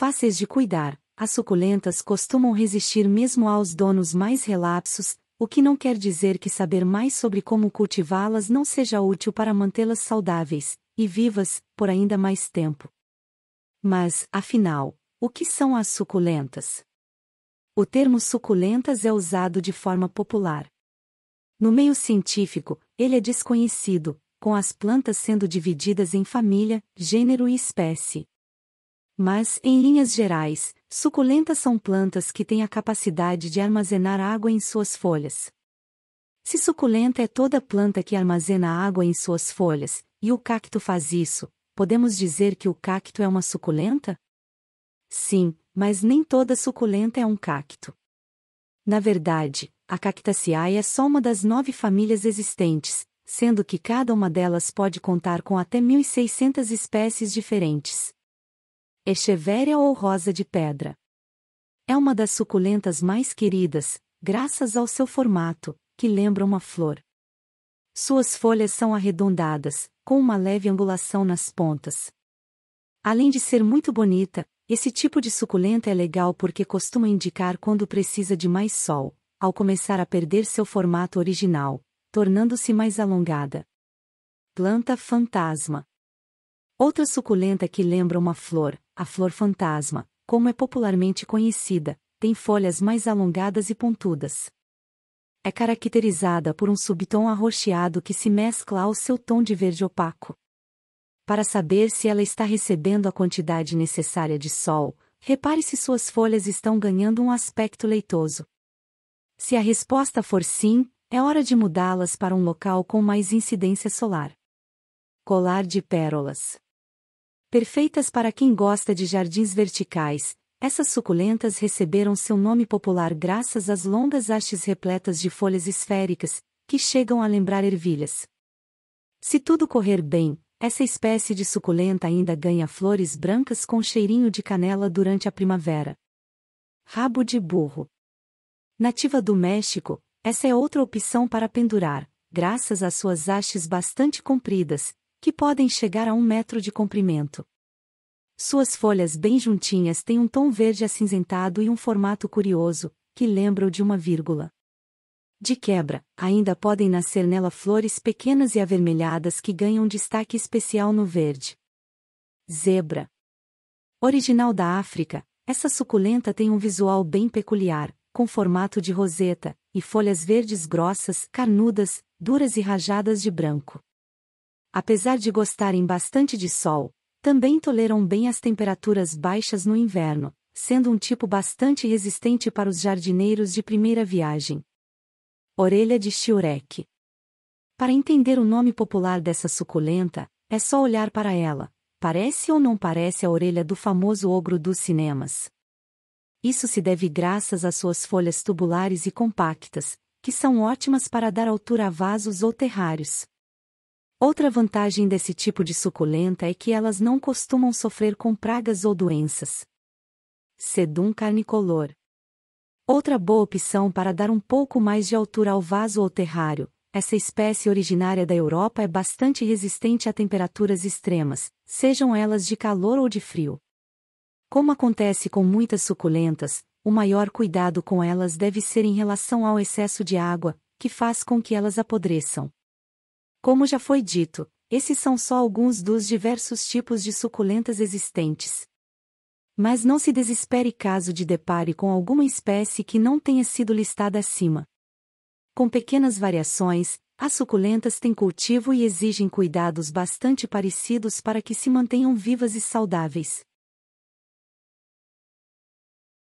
Fáceis de cuidar, as suculentas costumam resistir mesmo aos donos mais relapsos, o que não quer dizer que saber mais sobre como cultivá-las não seja útil para mantê-las saudáveis e vivas por ainda mais tempo. Mas, afinal, o que são as suculentas? O termo suculentas é usado de forma popular. No meio científico, ele é desconhecido, com as plantas sendo divididas em família, gênero e espécie. Mas, em linhas gerais, suculentas são plantas que têm a capacidade de armazenar água em suas folhas. Se suculenta é toda planta que armazena água em suas folhas, e o cacto faz isso, podemos dizer que o cacto é uma suculenta? Sim, mas nem toda suculenta é um cacto. Na verdade, a Cactaceae é só uma das nove famílias existentes, sendo que cada uma delas pode contar com até 1.600 espécies diferentes. Echeveria ou rosa de pedra. É uma das suculentas mais queridas, graças ao seu formato, que lembra uma flor. Suas folhas são arredondadas, com uma leve angulação nas pontas. Além de ser muito bonita, esse tipo de suculenta é legal porque costuma indicar quando precisa de mais sol, ao começar a perder seu formato original, tornando-se mais alongada. Planta fantasma. Outra suculenta que lembra uma flor, a flor fantasma, como é popularmente conhecida, tem folhas mais alongadas e pontudas. É caracterizada por um subtom arroxeado que se mescla ao seu tom de verde opaco. Para saber se ela está recebendo a quantidade necessária de sol, repare se suas folhas estão ganhando um aspecto leitoso. Se a resposta for sim, é hora de mudá-las para um local com mais incidência solar. Colar de pérolas. Perfeitas para quem gosta de jardins verticais, essas suculentas receberam seu nome popular graças às longas hastes repletas de folhas esféricas, que chegam a lembrar ervilhas. Se tudo correr bem, essa espécie de suculenta ainda ganha flores brancas com cheirinho de canela durante a primavera. Rabo de burro. Nativa do México, essa é outra opção para pendurar, graças às suas hastes bastante compridas, que podem chegar a um metro de comprimento. Suas folhas bem juntinhas têm um tom verde acinzentado e um formato curioso, que lembra o de uma vírgula. De quebra, ainda podem nascer nela flores pequenas e avermelhadas que ganham destaque especial no verde. Zebra. Original da África, essa suculenta tem um visual bem peculiar, com formato de roseta, e folhas verdes grossas, carnudas, duras e rajadas de branco apesar de gostarem bastante de sol, também toleram bem as temperaturas baixas no inverno, sendo um tipo bastante resistente para os jardineiros de primeira viagem. Orelha de Shiurek. Para entender o nome popular dessa suculenta, é só olhar para ela. Parece ou não parece a orelha do famoso ogro dos cinemas? Isso se deve graças às suas folhas tubulares e compactas, que são ótimas para dar altura a vasos ou terrários. Outra vantagem desse tipo de suculenta é que elas não costumam sofrer com pragas ou doenças. Sedum carnicolor. Outra boa opção para dar um pouco mais de altura ao vaso ou terrário, essa espécie originária da Europa é bastante resistente a temperaturas extremas, sejam elas de calor ou de frio. Como acontece com muitas suculentas, o maior cuidado com elas deve ser em relação ao excesso de água, que faz com que elas apodreçam. Como já foi dito, esses são só alguns dos diversos tipos de suculentas existentes. Mas não se desespere caso de depare com alguma espécie que não tenha sido listada acima. Com pequenas variações, as suculentas têm cultivo e exigem cuidados bastante parecidos para que se mantenham vivas e saudáveis.